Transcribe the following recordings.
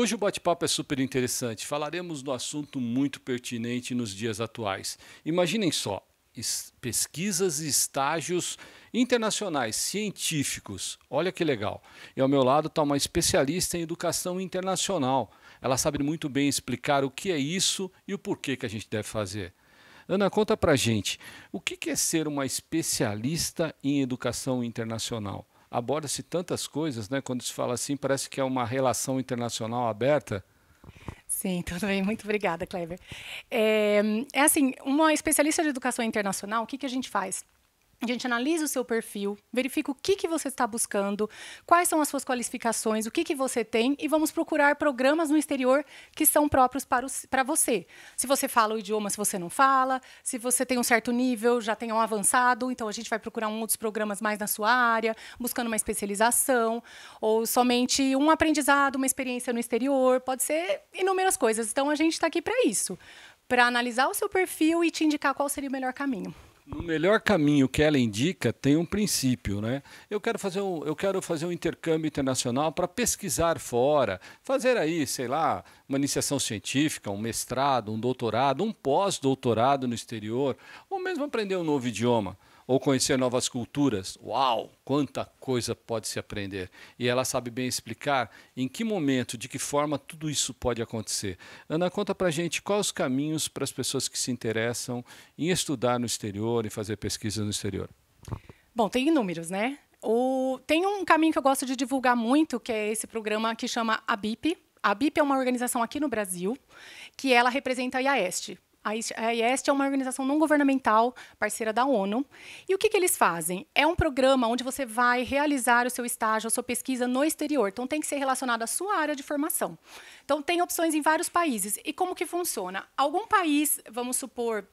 hoje o bate-papo é super interessante. Falaremos do assunto muito pertinente nos dias atuais. Imaginem só, pesquisas e estágios internacionais, científicos. Olha que legal. E ao meu lado está uma especialista em educação internacional. Ela sabe muito bem explicar o que é isso e o porquê que a gente deve fazer. Ana, conta pra gente, o que é ser uma especialista em educação internacional? aborda-se tantas coisas, né? Quando se fala assim, parece que é uma relação internacional aberta. Sim, tudo bem. Muito obrigada, Kleber. É, é assim, uma especialista de educação internacional, o que, que a gente faz? A gente analisa o seu perfil, verifica o que, que você está buscando, quais são as suas qualificações, o que, que você tem, e vamos procurar programas no exterior que são próprios para, o, para você. Se você fala o idioma, se você não fala, se você tem um certo nível, já tem um avançado, então a gente vai procurar um outros programas mais na sua área, buscando uma especialização, ou somente um aprendizado, uma experiência no exterior, pode ser inúmeras coisas. Então a gente está aqui para isso, para analisar o seu perfil e te indicar qual seria o melhor caminho. No melhor caminho que ela indica, tem um princípio, né? Eu quero fazer um, eu quero fazer um intercâmbio internacional para pesquisar fora, fazer aí, sei lá, uma iniciação científica, um mestrado, um doutorado, um pós-doutorado no exterior, ou mesmo aprender um novo idioma ou conhecer novas culturas. Uau, quanta coisa pode se aprender! E ela sabe bem explicar em que momento, de que forma tudo isso pode acontecer. Ana, conta pra gente quais os caminhos para as pessoas que se interessam em estudar no exterior, em fazer pesquisa no exterior. Bom, tem inúmeros, né? O... Tem um caminho que eu gosto de divulgar muito, que é esse programa que chama ABIP. A BIP é uma organização aqui no Brasil que ela representa a IAEST, a IEST é uma organização não governamental, parceira da ONU. E o que, que, eles fazem? É um programa onde você vai realizar o seu estágio, a sua pesquisa no exterior. Então, tem que ser relacionado à sua área de formação. Então, tem opções em vários países. E como que funciona? Algum país, vamos supor,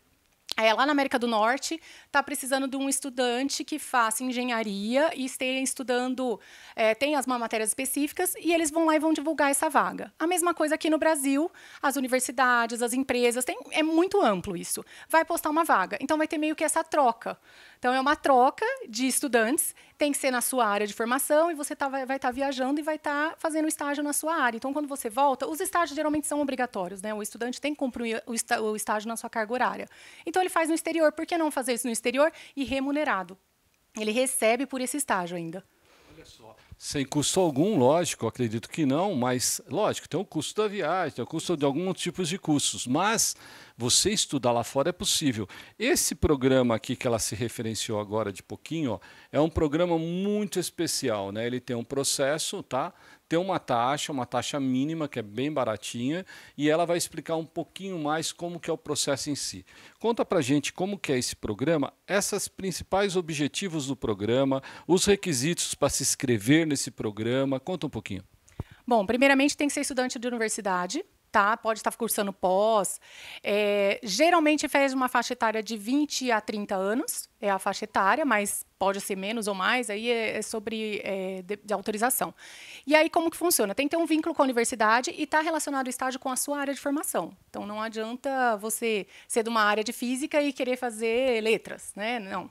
é, lá na América do Norte, está precisando de um estudante que faça engenharia e esteja estudando, é, tem as matérias específicas, e eles vão lá e vão divulgar essa vaga. A mesma coisa aqui no Brasil, as universidades, as empresas, tem, é muito amplo isso. Vai postar uma vaga. Então, vai ter meio que essa troca. Então, é uma troca de estudantes tem que ser na sua área de formação e você tá, vai estar tá viajando e vai estar tá fazendo estágio na sua área. Então, quando você volta, os estágios geralmente são obrigatórios, né? O estudante tem que cumprir o estágio na sua carga horária. Então, ele faz no exterior. Por que não fazer isso no exterior e remunerado? Ele recebe por esse estágio ainda. Olha só. Sem custo algum, lógico, acredito que não, mas lógico, tem o custo da viagem, tem o custo de alguns tipos de custos, mas você estudar lá fora é possível. Esse programa aqui que ela se referenciou agora de pouquinho, ó, é um programa muito especial, né? Ele tem um processo, tá? ter uma taxa, uma taxa mínima que é bem baratinha, e ela vai explicar um pouquinho mais como que é o processo em si. Conta pra gente como que é esse programa, esses principais objetivos do programa, os requisitos para se inscrever nesse programa, conta um pouquinho. Bom, primeiramente tem que ser estudante de universidade, tá? Pode estar cursando pós. É, geralmente faz uma faixa etária de 20 a 30 anos, é a faixa etária, mas pode ser menos ou mais, aí é, é, sobre é, de, de, autorização. E aí, como que funciona? Tem que ter um vínculo com a universidade e está relacionado o estágio com a sua área de formação. Então, não adianta você ser de uma área de física e querer fazer letras, né? Não.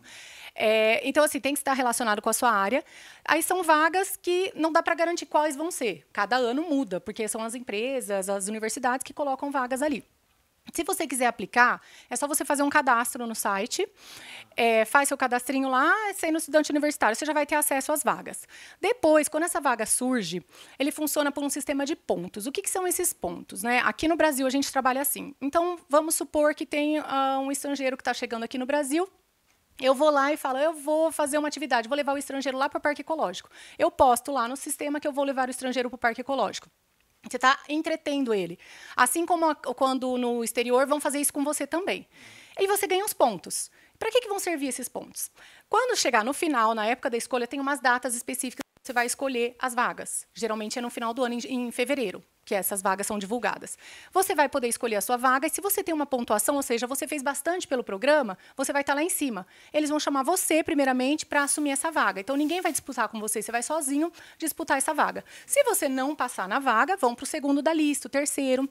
É, então, assim, tem que estar relacionado com a sua área. Aí são vagas que não dá para garantir quais vão ser. Cada ano muda, porque são as empresas, as universidades que colocam vagas ali. Se você quiser aplicar, é só você fazer um cadastro no site, é, faz seu cadastrinho lá, sendo estudante universitário, você já vai ter acesso às vagas. Depois, quando essa vaga surge, ele funciona por um sistema de pontos. O que, que são esses pontos? Né? Aqui no Brasil a gente trabalha assim. Então, vamos supor que tem uh, um estrangeiro que está chegando aqui no Brasil, eu vou lá e falo, eu vou fazer uma atividade, vou levar o estrangeiro lá para o parque ecológico. Eu posto lá no sistema que eu vou levar o estrangeiro para o parque ecológico. Você está entretendo ele. Assim como a, quando no exterior vão fazer isso com você também. E você ganha os pontos. Para que, que vão servir esses pontos? Quando chegar no final, na época da escolha, tem umas datas específicas você vai escolher as vagas. Geralmente é no final do ano, em, fevereiro, que essas vagas são divulgadas. Você vai poder escolher a sua vaga e se você tem uma pontuação, ou seja, você fez bastante pelo programa, você vai estar lá em cima. Eles vão chamar você primeiramente para assumir essa vaga. Então ninguém vai disputar com você, você vai sozinho disputar essa vaga. Se você não passar na vaga, vão para o segundo da lista, o terceiro,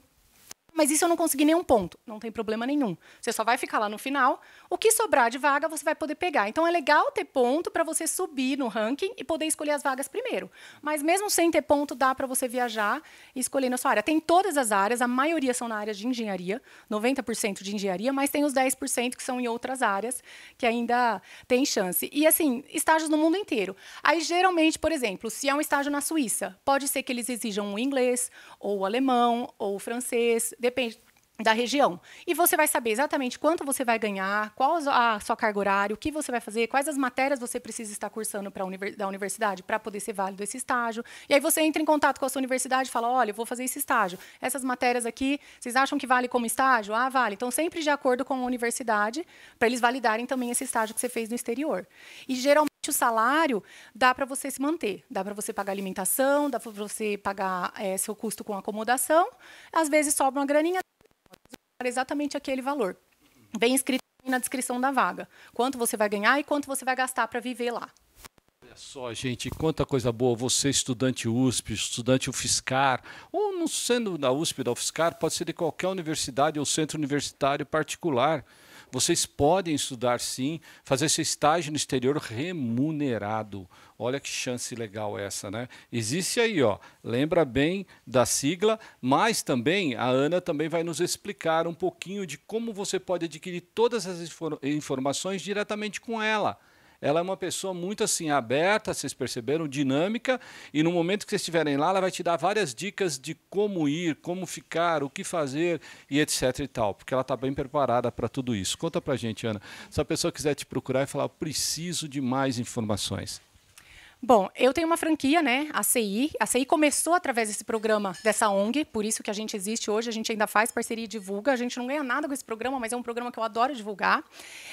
mas isso eu não consegui nenhum ponto. Não tem problema nenhum. Você só vai ficar lá no final. O que sobrar de vaga, você vai poder pegar. Então, é legal ter ponto para você subir no ranking e poder escolher as vagas primeiro. Mas, mesmo sem ter ponto, dá para você viajar e escolher na sua área. Tem todas as áreas, a maioria são na área de engenharia, 90% de engenharia, mas tem os 10% que são em outras áreas, que ainda tem chance. E, assim, estágios no mundo inteiro. Aí, geralmente, por exemplo, se é um estágio na Suíça, pode ser que eles exijam o inglês, ou o alemão, ou o francês Depende da região. E você vai saber exatamente quanto você vai ganhar, qual a sua carga horária, o que você vai fazer, quais as matérias você precisa estar cursando para da universidade para poder ser válido esse estágio. E aí você entra em contato com a sua universidade e fala: "Olha, eu vou fazer esse estágio. Essas matérias aqui, vocês acham que vale como estágio? Ah, vale. Então sempre de acordo com a universidade, para eles validarem também esse estágio que você fez no exterior. E geralmente o salário, dá para você se manter. Dá para você pagar alimentação, dá para você pagar é, seu custo com acomodação. Às vezes sobra uma graninha, exatamente aquele valor. bem escrito na descrição da vaga. Quanto você vai ganhar e quanto você vai gastar para viver lá. Olha só, gente, quanta coisa boa. Você, estudante USP, estudante UFSCar, ou não sendo da USP, da UFSCar, pode ser de qualquer universidade ou centro universitário particular. Vocês podem estudar sim, fazer seu estágio no exterior remunerado. Olha que chance legal essa, né? Existe aí, ó. Lembra bem da sigla, mas também a Ana também vai nos explicar um pouquinho de como você pode adquirir todas essas informações diretamente com ela. Ela é uma pessoa muito assim aberta, vocês perceberam, dinâmica, e no momento que vocês estiverem lá, ela vai te dar várias dicas de como ir, como ficar, o que fazer e etc e tal, porque ela está bem preparada para tudo isso. Conta pra gente, Ana. Se a pessoa quiser te procurar e falar, preciso de mais informações. Bom, eu tenho uma franquia, né? A CI. A CI começou através desse programa dessa ONG, por isso que a gente existe hoje. A gente ainda faz parceria e divulga. A gente não ganha nada com esse programa, mas é um programa que eu adoro divulgar.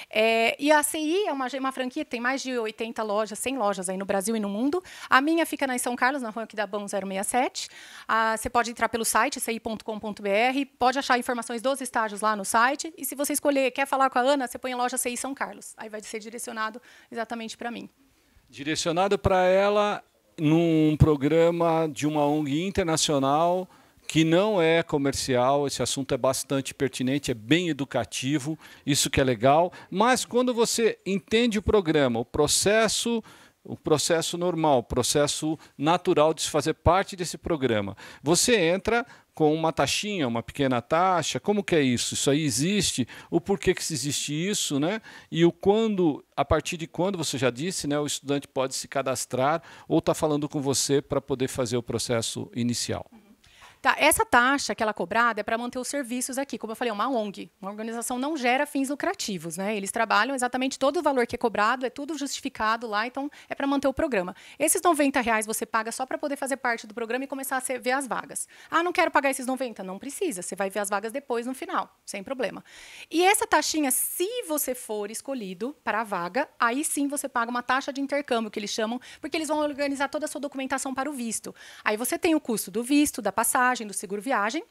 É, e a CI é uma, uma franquia que tem mais de 80 lojas, 100 lojas aí no Brasil e no mundo. A minha fica na São Carlos, na rua aqui da Bão 067. Ah, você pode entrar pelo site ci.com.br, pode achar informações dos estágios lá no site. E se você escolher, quer falar com a Ana, você põe a loja CI São Carlos. Aí vai ser direcionado exatamente para mim. Direcionado para ela num programa de uma ONG internacional que não é comercial, esse assunto é bastante pertinente, é bem educativo, isso que é legal, mas quando você entende o programa, o processo o processo normal, o processo natural de se fazer parte desse programa. Você entra com uma taxinha, uma pequena taxa, como que é isso? Isso aí existe? O porquê que existe isso, né? E o quando, a partir de quando, você já disse, né, o estudante pode se cadastrar ou está falando com você para poder fazer o processo inicial. Tá, essa taxa que ela é cobrada é para manter os serviços aqui. Como eu falei, é uma ONG. Uma organização não gera fins lucrativos, né? Eles trabalham exatamente todo o valor que é cobrado, é tudo justificado lá, então é para manter o programa. Esses 90 reais você paga só para poder fazer parte do programa e começar a ver as vagas. Ah, não quero pagar esses 90. Não precisa. Você vai ver as vagas depois, no final, sem problema. E essa taxinha, se você for escolhido para a vaga, aí sim você paga uma taxa de intercâmbio, que eles chamam, porque eles vão organizar toda a sua documentação para o visto. Aí você tem o custo do visto, da passagem, viagem, do seguro viagem.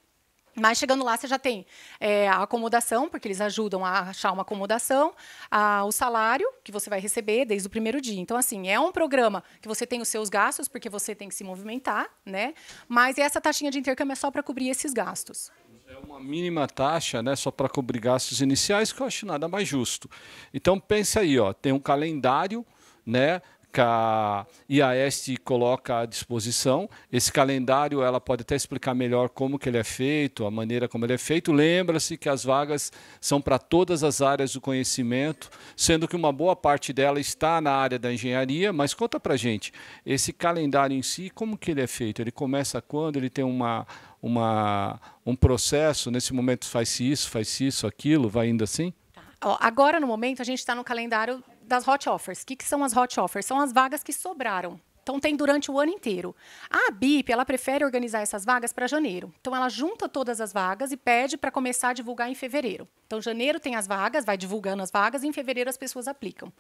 Mas chegando lá, você já tem é, a acomodação, porque eles ajudam a achar uma acomodação, a, o salário que você vai receber desde o primeiro dia. Então, assim, é um programa que você tem os seus gastos, porque você tem que se movimentar, né? Mas essa taxinha de intercâmbio é só para cobrir esses gastos. É uma mínima taxa, né, só para cobrir gastos iniciais, que eu acho nada mais justo. Então, pense aí, ó, tem um calendário né, a IAEST coloca à disposição. Esse calendário ela pode até explicar melhor como que ele é feito, a maneira como ele é feito. Lembra-se que as vagas são para todas as áreas do conhecimento, sendo que uma boa parte dela está na área da engenharia, mas conta a gente, esse calendário em si, como que ele é feito? Ele começa quando? Ele tem uma, uma um processo, nesse momento faz-se isso, faz-se isso, aquilo, vai indo assim? Tá. Agora, no momento, a gente está no calendário das hot offers. O que, que são as hot offers? São as vagas que sobraram então tem durante o ano inteiro. A BIP, ela prefere organizar essas vagas para janeiro. Então ela junta todas as vagas e pede para começar a divulgar em fevereiro. Então janeiro tem as vagas, vai divulgando as vagas e em fevereiro as pessoas aplicam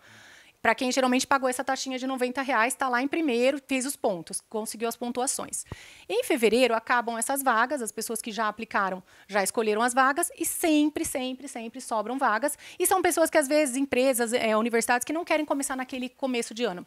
para quem geralmente pagou essa taxinha de 90 reais, está lá em primeiro, fez os pontos, conseguiu as pontuações. Em fevereiro acabam essas vagas, as pessoas que já aplicaram já escolheram as vagas e sempre, sempre, sempre sobram vagas. E são pessoas que às vezes empresas, é, universidades que não querem começar naquele começo de ano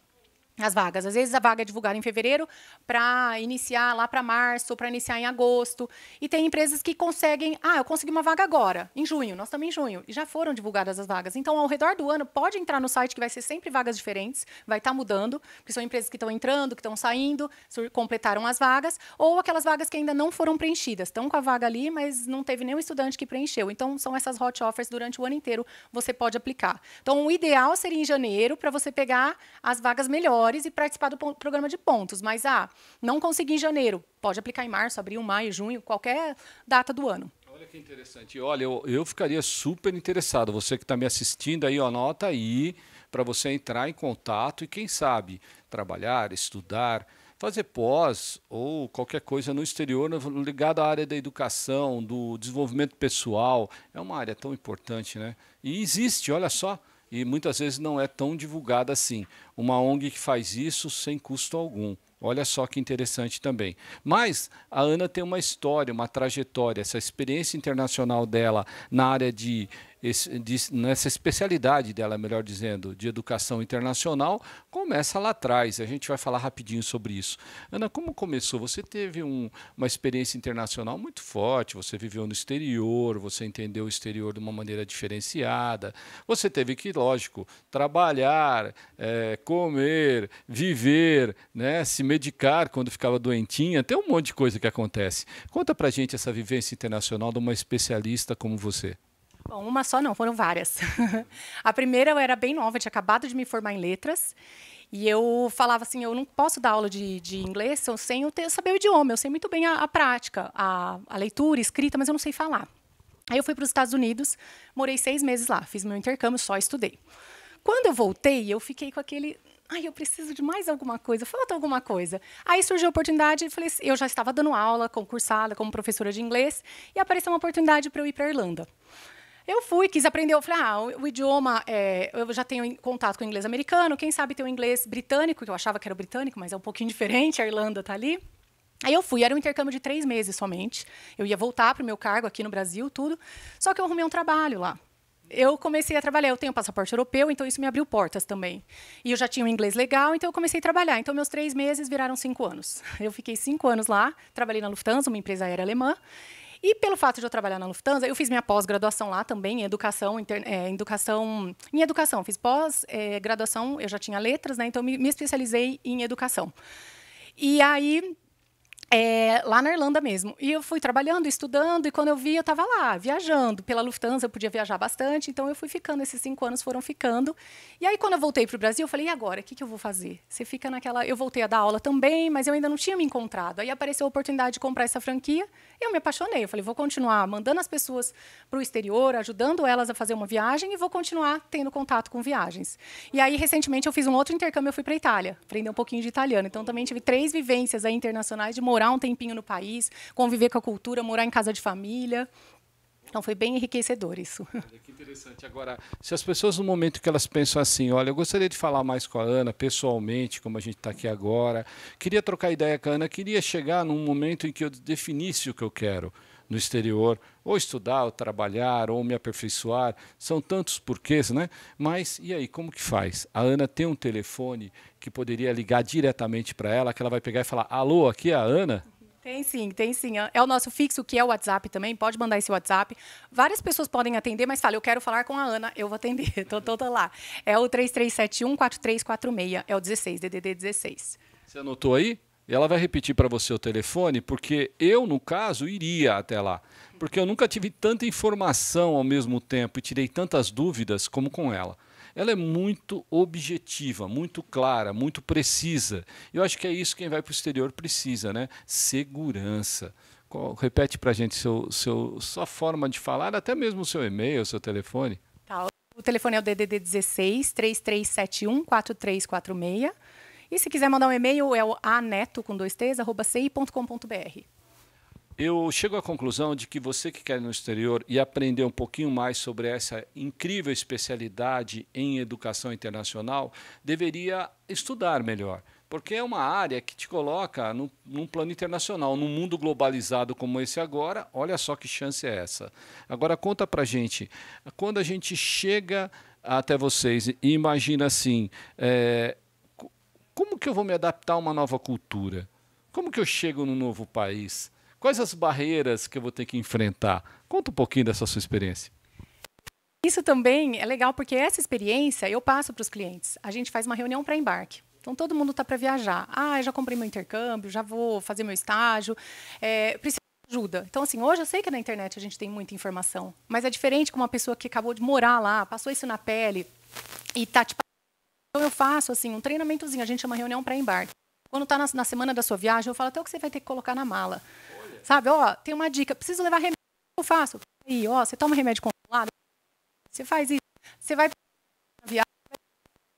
as vagas. Às vezes a vaga é divulgada em fevereiro para iniciar lá para março, para iniciar em agosto. E tem empresas que conseguem, ah, eu consegui uma vaga agora, em junho, nós estamos em junho, e já foram divulgadas as vagas. Então, ao redor do ano, pode entrar no site que vai ser sempre vagas diferentes, vai estar tá mudando, porque são empresas que estão entrando, que estão saindo, completaram as vagas, ou aquelas vagas que ainda não foram preenchidas, estão com a vaga ali, mas não teve nenhum estudante que preencheu. Então, são essas hot offers durante o ano inteiro, você pode aplicar. Então, o ideal seria em janeiro para você pegar as vagas melhores e participar do programa de pontos. Mas, ah, não consegui em janeiro, pode aplicar em março, abril, maio, junho, qualquer data do ano. Olha que interessante. Olha, eu, eu ficaria super interessado. Você que está me assistindo aí, anota aí para você entrar em contato e, quem sabe, trabalhar, estudar, fazer pós ou qualquer coisa no exterior ligado à área da educação, do desenvolvimento pessoal. É uma área tão importante, né? E existe, olha só, e muitas vezes não é tão divulgada assim. Uma ONG que faz isso sem custo algum. Olha só que interessante também. Mas a Ana tem uma história, uma trajetória. Essa experiência internacional dela na área de esse, de, nessa especialidade dela, melhor dizendo, de educação internacional, começa lá atrás. A gente vai falar rapidinho sobre isso. Ana, como começou? Você teve um, uma experiência internacional muito forte, você viveu no exterior, você entendeu o exterior de uma maneira diferenciada, você teve que, lógico, trabalhar, é, comer, viver, né, se medicar quando ficava doentinha, tem um monte de coisa que acontece. Conta pra gente essa vivência internacional de uma especialista como você. Bom, uma só não, foram várias. a primeira eu era bem nova, tinha acabado de me formar em letras. E eu falava assim, eu não posso dar aula de, de inglês sem eu, ter, eu saber o idioma. Eu sei muito bem a, a prática, a, a leitura, a escrita, mas eu não sei falar. Aí eu fui para os Estados Unidos, morei seis meses lá, fiz meu intercâmbio, só estudei. Quando eu voltei, eu fiquei com aquele, ai, eu preciso de mais alguma coisa, falta alguma coisa. Aí surgiu a oportunidade, eu, falei, assim, eu já estava dando aula, concursada como professora de inglês, e apareceu uma oportunidade para eu ir para a Irlanda. Eu fui, quis aprender. Eu falei, ah, o, idioma, é, eu já tenho contato com o inglês americano, quem sabe tem o inglês britânico, que eu achava que era o britânico, mas é um pouquinho diferente, a Irlanda tá ali. Aí eu fui, era um intercâmbio de três meses somente. Eu ia voltar para o meu cargo aqui no Brasil, tudo. Só que eu arrumei um trabalho lá. Eu comecei a trabalhar, eu tenho passaporte europeu, então isso me abriu portas também. E eu já tinha um inglês legal, então eu comecei a trabalhar. Então meus três meses viraram cinco anos. Eu fiquei cinco anos lá, trabalhei na Lufthansa, uma empresa aérea alemã, e pelo fato de eu trabalhar na Lufthansa, eu fiz minha pós-graduação lá também, em educação, inter, é, educação, em educação. Fiz pós-graduação, é, eu já tinha letras, né? Então me, me especializei em educação. E aí é, lá na Irlanda mesmo. E eu fui trabalhando, estudando, e quando eu vi, eu estava lá, viajando. Pela Lufthansa, eu podia viajar bastante, então eu fui ficando, esses cinco anos foram ficando. E aí, quando eu voltei para o Brasil, eu falei, e agora? O que, que eu vou fazer? Você fica naquela. Eu voltei a dar aula também, mas eu ainda não tinha me encontrado. Aí apareceu a oportunidade de comprar essa franquia, e eu me apaixonei. Eu falei, vou continuar mandando as pessoas para o exterior, ajudando elas a fazer uma viagem, e vou continuar tendo contato com viagens. E aí, recentemente, eu fiz um outro intercâmbio, eu fui para Itália, aprender um pouquinho de italiano. Então, também tive três vivências aí, internacionais de morar morar um tempinho no país, conviver com a cultura, morar em casa de família. Então foi bem enriquecedor isso. Olha, que interessante. Agora, se as pessoas no momento que elas pensam assim, olha, eu gostaria de falar mais com a Ana pessoalmente, como a gente está aqui agora, queria trocar ideia com a Ana, queria chegar num momento em que eu definisse o que eu quero no exterior, ou estudar, ou trabalhar, ou me aperfeiçoar. São tantos porquês, né? Mas e aí, como que faz? A Ana tem um telefone que poderia ligar diretamente para ela, que ela vai pegar e falar: "Alô, aqui é a Ana?" Tem sim, tem sim. É, é o nosso fixo, que é o WhatsApp também. Pode mandar esse WhatsApp. Várias pessoas podem atender, mas fala, eu quero falar com a Ana, eu vou atender. Estou toda lá. É o 3371-4346. É o 16, DDD 16. Você anotou aí? E ela vai repetir para você o telefone, porque eu, no caso, iria até lá. Porque eu nunca tive tanta informação ao mesmo tempo e tirei tantas dúvidas como com ela. Ela é muito objetiva, muito clara, muito precisa. Eu acho que é isso quem vai para o exterior precisa, né? Segurança. Qual, repete para a gente seu, seu, sua forma de falar, até mesmo o seu e-mail, o seu telefone. Tá, o telefone é o DDD 16 3371 4346. E se quiser mandar um e-mail, é o aneto, com dois t's, arroba ci.com.br. Eu chego à conclusão de que você que quer ir no exterior e aprender um pouquinho mais sobre essa incrível especialidade em educação internacional deveria estudar melhor. Porque é uma área que te coloca no, num plano internacional, num mundo globalizado como esse agora, olha só que chance é essa. Agora conta pra gente, quando a gente chega até vocês e imagina assim, é, como que eu vou me adaptar a uma nova cultura? Como que eu chego num novo país? Quais as barreiras que eu vou ter que enfrentar? Conta um pouquinho dessa sua experiência. Isso também é legal porque essa experiência eu passo para os clientes. A gente faz uma reunião para embarque. Então todo mundo está para viajar. Ah, já comprei meu intercâmbio, já vou fazer meu estágio. É, preciso de ajuda. Então assim, hoje eu sei que na internet a gente tem muita informação, mas é diferente com uma pessoa que acabou de morar lá, passou isso na pele e está tipo então eu faço assim um treinamentozinho, a gente chama reunião para embarque. Quando está na, na, semana da sua viagem, eu falo até o que você vai ter que colocar na mala. Olha. Sabe, ó, tem uma dica, preciso levar remédio, eu faço. Aí, ó, você toma remédio controlado, você faz isso, você vai para viagem,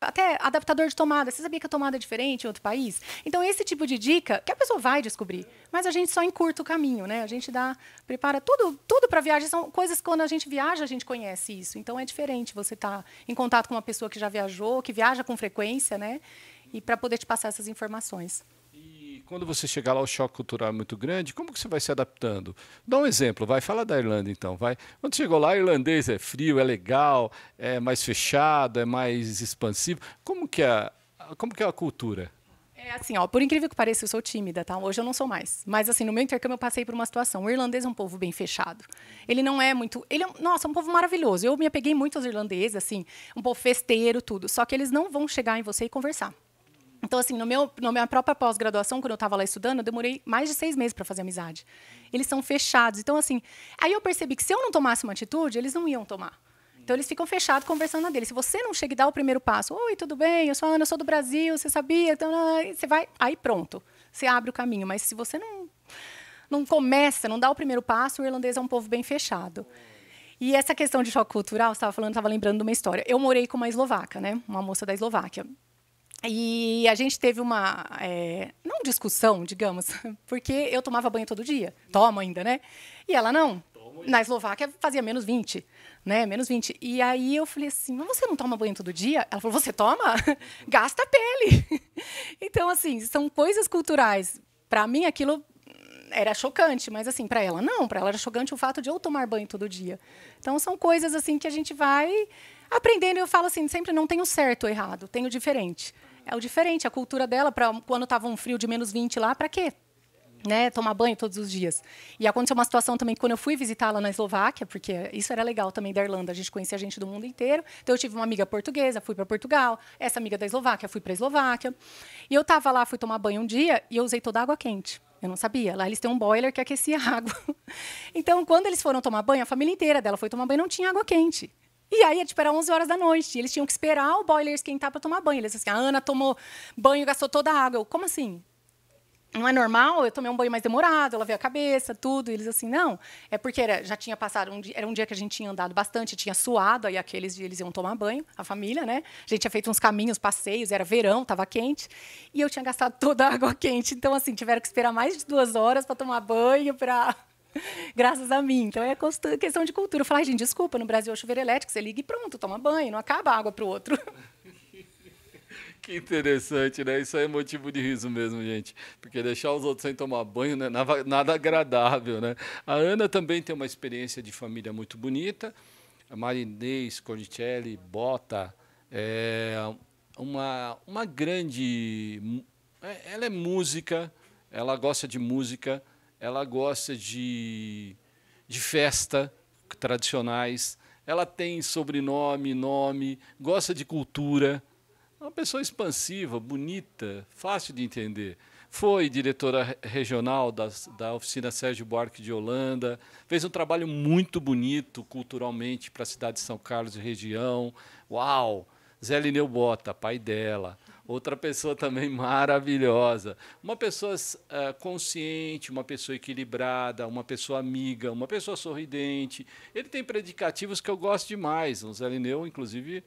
até adaptador de tomada. Você sabia que a tomada é diferente em outro país? Então, esse tipo de dica que a pessoa vai descobrir, mas a gente só encurta o caminho, né? A gente dá, prepara tudo, tudo para viagem. São coisas que quando a gente viaja, a gente conhece isso. Então, é diferente você estar tá em contato com uma pessoa que já viajou, que viaja com frequência, né? E para poder te passar essas informações quando você chegar lá, o choque cultural é muito grande, como que você vai se adaptando? Dá um exemplo, vai, fala da Irlanda então, vai. Quando chegou lá, irlandês é frio, é legal, é mais fechado, é mais expansivo. Como que é, como que é a cultura? É assim, ó, por incrível que pareça, eu sou tímida, tá? Hoje eu não sou mais. Mas assim, no meu intercâmbio eu passei por uma situação. O irlandês é um povo bem fechado. Ele não é muito, ele é, nossa, é um povo maravilhoso. Eu me apeguei muito aos irlandeses, assim, um povo festeiro, tudo. Só que eles não vão chegar em você e conversar. Então, assim, no meu, na minha própria pós-graduação, quando eu estava lá estudando, eu demorei mais de seis meses para fazer amizade. Eles são fechados. Então, assim, aí eu percebi que se eu não tomasse uma atitude, eles não iam tomar. Então, eles ficam fechados conversando na dele. Se você não chega e dá o primeiro passo, oi, tudo bem, eu sou a Ana, eu sou do Brasil, você sabia? Então, ah, você vai, aí pronto, você abre o caminho. Mas se você não, não começa, não dá o primeiro passo, o irlandês é um povo bem fechado. E essa questão de choque cultural, estava falando, estava lembrando de uma história. Eu morei com uma eslovaca, né? Uma moça da Eslováquia. E a gente teve uma, é, não discussão, digamos, porque eu tomava banho todo dia, tomo ainda, né? E ela não. Na Eslováquia fazia menos 20, né? Menos 20. E aí eu falei assim, mas você não toma banho todo dia? Ela falou, você toma? Gasta a pele. então, assim, são coisas culturais. Para mim, aquilo era chocante, mas assim, para ela não, para ela era chocante o fato de eu tomar banho todo dia. Então são coisas assim que a gente vai aprendendo, eu falo assim, sempre não tenho certo ou errado, tenho diferente é o diferente, a cultura dela, para quando estava um frio de menos 20 lá, para quê? Né, tomar banho todos os dias. E aconteceu uma situação também quando eu fui visitá-la na Eslováquia, porque isso era legal também da Irlanda, a gente conhecia gente do mundo inteiro. Então eu tive uma amiga portuguesa, fui para Portugal, essa amiga da Eslováquia, fui para a Eslováquia. E eu estava lá, fui tomar banho um dia e eu usei toda a água quente. Eu não sabia. Lá eles têm um boiler que aquecia a água. Então, quando eles foram tomar banho, a família inteira dela foi tomar banho, não tinha água quente. E aí, é, tipo, era 11 horas da noite. eles tinham que esperar o boiler esquentar para tomar banho. Eles assim, a ah, Ana tomou banho e gastou toda a água. Eu, como assim? Não é normal? Eu tomei um banho mais demorado, eu lavei a cabeça, tudo. E eles assim, não. É porque era, já tinha passado, um dia, era um dia que a gente tinha andado bastante, tinha suado, aí aqueles dias eles iam tomar banho, a família, né? A gente tinha feito uns caminhos, passeios, era verão, estava quente. E eu tinha gastado toda a água quente. Então, assim, tiveram que esperar mais de duas horas para tomar banho, para Graças a mim. Então é questão de cultura. Falar, gente, desculpa, no Brasil é chuveiro elétrico, você liga e pronto, toma banho, não acaba a água para o outro. Que interessante, né? Isso aí é motivo de riso mesmo, gente. Porque deixar os outros sem tomar banho não é nada, agradável, né? A Ana também tem uma experiência de família muito bonita. A Marinês, Cornicelli, Bota. É uma, uma grande... É, ela é música, ela gosta de música, ela gosta de, de festa tradicionais, ela tem sobrenome, nome, gosta de cultura. É uma pessoa expansiva, bonita, fácil de entender. Foi diretora regional da, da oficina Sérgio Buarque de Holanda, fez um trabalho muito bonito culturalmente para a cidade de São Carlos e região. Uau! Zé Lineu Bota, pai dela. Outra pessoa também maravilhosa. Uma pessoa uh, consciente, uma pessoa equilibrada, uma pessoa amiga, uma pessoa sorridente. Ele tem predicativos que eu gosto demais. O Zé Lineu, inclusive,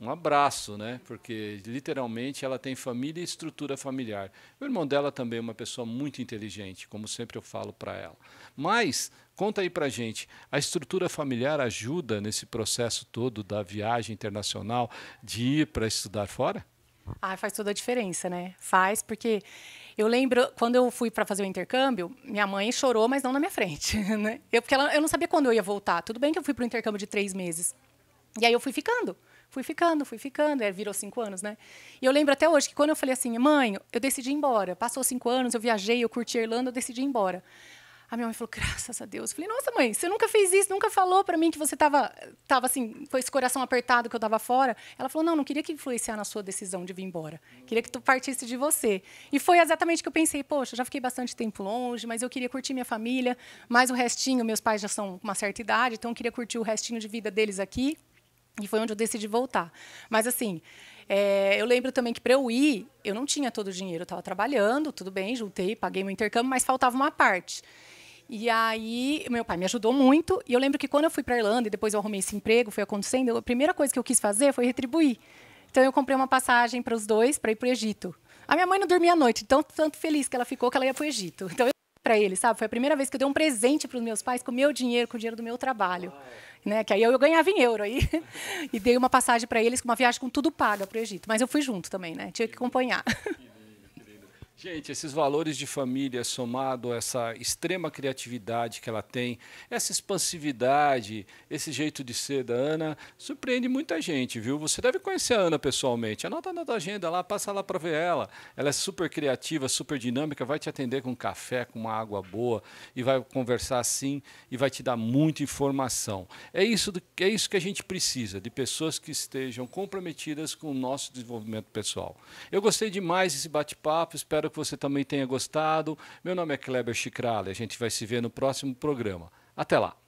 um abraço, né? Porque literalmente ela tem família e estrutura familiar. O irmão dela também é uma pessoa muito inteligente, como sempre eu falo para ela. Mas conta aí pra gente, a estrutura familiar ajuda nesse processo todo da viagem internacional de ir para estudar fora? Ah, faz toda a diferença, né? Faz, porque eu lembro quando eu fui para fazer o intercâmbio, minha mãe chorou, mas não na minha frente, né? Eu, porque ela, eu não sabia quando eu ia voltar. Tudo bem que eu fui para o intercâmbio de três meses. E aí eu fui ficando, fui ficando, fui ficando, é, virou cinco anos, né? E eu lembro até hoje que quando eu falei assim, mãe, eu decidi ir embora. Passou cinco anos, eu viajei, eu curti a Irlanda, eu decidi ir embora. A minha mãe falou, graças a Deus. Eu falei, nossa, mãe, você nunca fez isso, nunca falou para mim que você estava tava assim, com esse coração apertado que eu estava fora. Ela falou, não, não queria que influenciasse na sua decisão de vir embora. Queria que tu partisse de você. E foi exatamente o que eu pensei, poxa, já fiquei bastante tempo longe, mas eu queria curtir minha família, mas o restinho, meus pais já são uma certa idade, então eu queria curtir o restinho de vida deles aqui. E foi onde eu decidi voltar. Mas assim, é, eu lembro também que para eu ir, eu não tinha todo o dinheiro, eu estava trabalhando, tudo bem, juntei, paguei meu intercâmbio, mas faltava uma parte. E aí, meu pai me ajudou muito. E eu lembro que quando eu fui para Irlanda e depois eu arrumei esse emprego, foi acontecendo, a primeira coisa que eu quis fazer foi retribuir. Então eu comprei uma passagem para os dois para ir para o Egito. A minha mãe não dormia à noite, então tanto feliz que ela ficou que ela ia para o Egito. Então eu para ele, sabe? Foi a primeira vez que eu dei um presente para os meus pais com o meu dinheiro, com o dinheiro do meu trabalho, né? Que aí eu, eu ganhava em euro aí e dei uma passagem para eles com uma viagem com tudo paga para o Egito. Mas eu fui junto também, né? Tinha que acompanhar. Gente, esses valores de família somado a essa extrema criatividade que ela tem, essa expansividade, esse jeito de ser da Ana, surpreende muita gente, viu? Você deve conhecer a Ana pessoalmente. Anota na tua agenda lá, passa lá para ver ela. Ela é super criativa, super dinâmica, vai te atender com café, com uma água boa e vai conversar assim e vai te dar muita informação. É isso, do, é isso que a gente precisa, de pessoas que estejam comprometidas com o nosso desenvolvimento pessoal. Eu gostei demais desse bate-papo, espero Espero que você também tenha gostado. Meu nome é Kleber Chicrale. A gente vai se ver no próximo programa. Até lá!